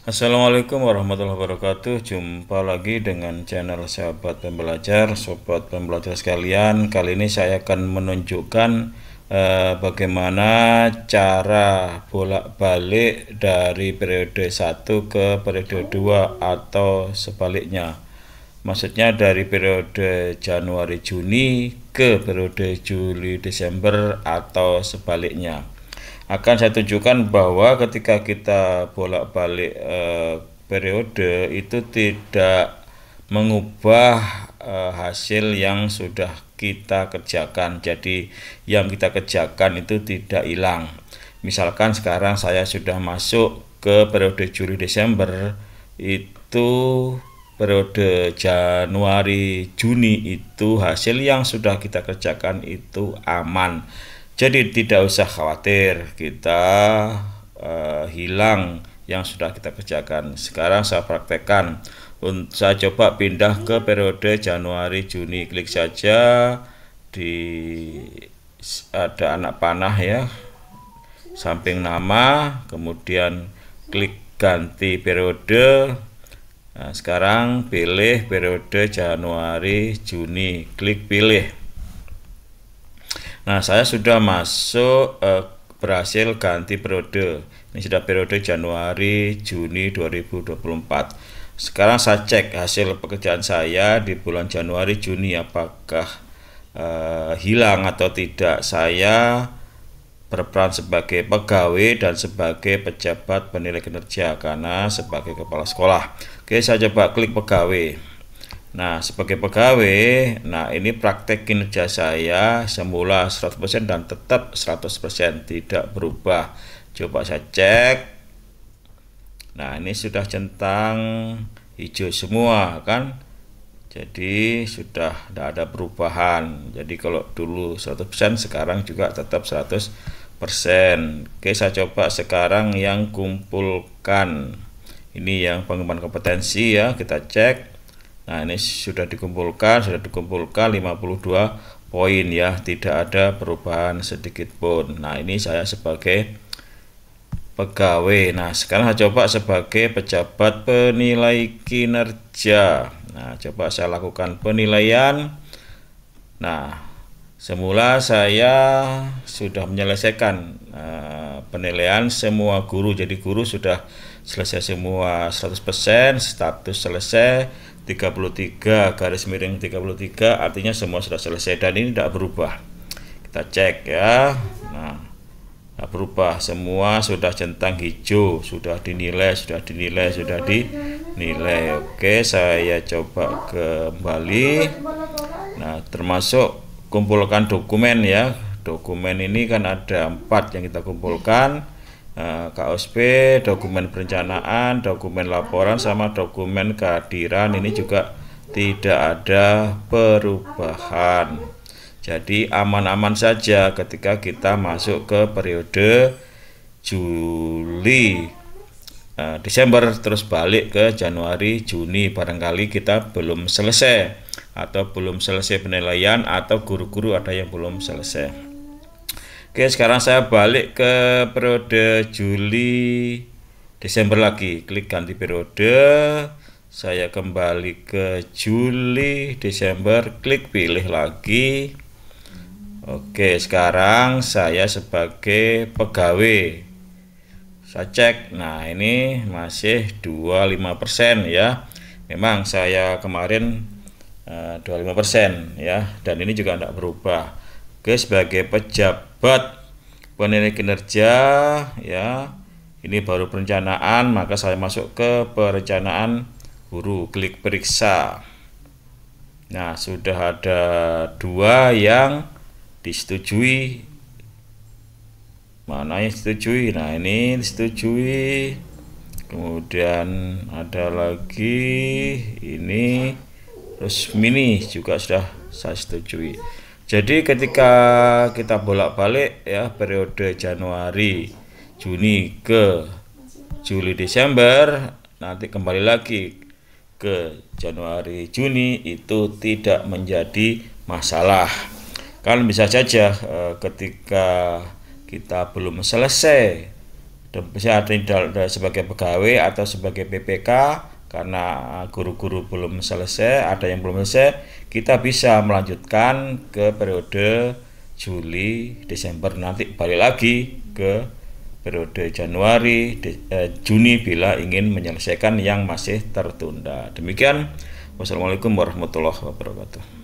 Assalamualaikum warahmatullahi wabarakatuh Jumpa lagi dengan channel sahabat pembelajar Sobat pembelajar sekalian Kali ini saya akan menunjukkan eh, Bagaimana cara bolak-balik dari periode 1 ke periode 2 Atau sebaliknya Maksudnya dari periode Januari-Juni ke periode Juli-Desember atau sebaliknya akan saya tunjukkan bahwa ketika kita bolak-balik e, periode itu tidak mengubah e, hasil yang sudah kita kerjakan. Jadi yang kita kerjakan itu tidak hilang. Misalkan sekarang saya sudah masuk ke periode Juli Desember itu periode Januari Juni itu hasil yang sudah kita kerjakan itu aman jadi tidak usah khawatir kita uh, hilang yang sudah kita kerjakan. Sekarang saya praktekkan. Saya coba pindah ke periode Januari Juni. Klik saja di ada anak panah ya. Samping nama, kemudian klik ganti periode. Nah, sekarang pilih periode Januari Juni. Klik pilih. Nah, saya sudah masuk eh, berhasil ganti periode. Ini sudah periode Januari Juni 2024. Sekarang saya cek hasil pekerjaan saya di bulan Januari Juni apakah eh, hilang atau tidak. Saya berperan sebagai pegawai dan sebagai pejabat penilai kinerja karena sebagai kepala sekolah. Oke, saya coba klik pegawai. Nah, sebagai pegawai, nah ini praktek kinerja saya semula 100% dan tetap 100% tidak berubah. Coba saya cek. Nah, ini sudah centang hijau semua kan? Jadi sudah tidak ada perubahan. Jadi kalau dulu 100% sekarang juga tetap 100%. Oke, saya coba sekarang yang kumpulkan. Ini yang pengembangan kompetensi ya, kita cek. Nah, ini sudah dikumpulkan, sudah dikumpulkan 52 poin ya, tidak ada perubahan sedikit pun. Nah, ini saya sebagai pegawai. Nah, sekarang saya coba sebagai pejabat penilai kinerja. Nah, coba saya lakukan penilaian. Nah, semula saya sudah menyelesaikan eh, penilaian semua guru. Jadi guru sudah selesai semua 100%, status selesai, 33 garis miring 33 artinya semua sudah selesai dan ini tidak berubah kita cek ya nah tidak berubah semua sudah centang hijau sudah dinilai sudah dinilai sudah dinilai oke saya coba kembali nah termasuk kumpulkan dokumen ya dokumen ini kan ada empat yang kita kumpulkan Eh, KOSP, dokumen perencanaan, dokumen laporan sama dokumen kehadiran ini juga tidak ada perubahan. Jadi aman-aman saja ketika kita masuk ke periode Juli eh, Desember terus balik ke Januari Juni barangkali kita belum selesai atau belum selesai penilaian atau guru-guru ada yang belum selesai. Oke, sekarang saya balik ke periode Juli Desember lagi. Klik ganti periode. Saya kembali ke Juli Desember, klik pilih lagi. Oke, sekarang saya sebagai pegawai. Saya cek. Nah, ini masih 25% ya. Memang saya kemarin eh, uh, 25% ya dan ini juga tidak berubah. Oke, sebagai pejabat sahabat penilai kinerja ya ini baru perencanaan maka saya masuk ke perencanaan guru klik periksa nah sudah ada dua yang disetujui mana yang disetujui nah ini disetujui kemudian ada lagi ini terus mini juga sudah saya setujui jadi ketika kita bolak-balik ya periode Januari, Juni ke Juli Desember, nanti kembali lagi ke Januari Juni itu tidak menjadi masalah. Kan bisa saja e, ketika kita belum selesai dan bisa ada sebagai pegawai atau sebagai PPK karena guru-guru belum selesai, ada yang belum selesai, kita bisa melanjutkan ke periode Juli, Desember nanti balik lagi ke periode Januari, de, eh, Juni bila ingin menyelesaikan yang masih tertunda. Demikian, wassalamualaikum warahmatullahi wabarakatuh.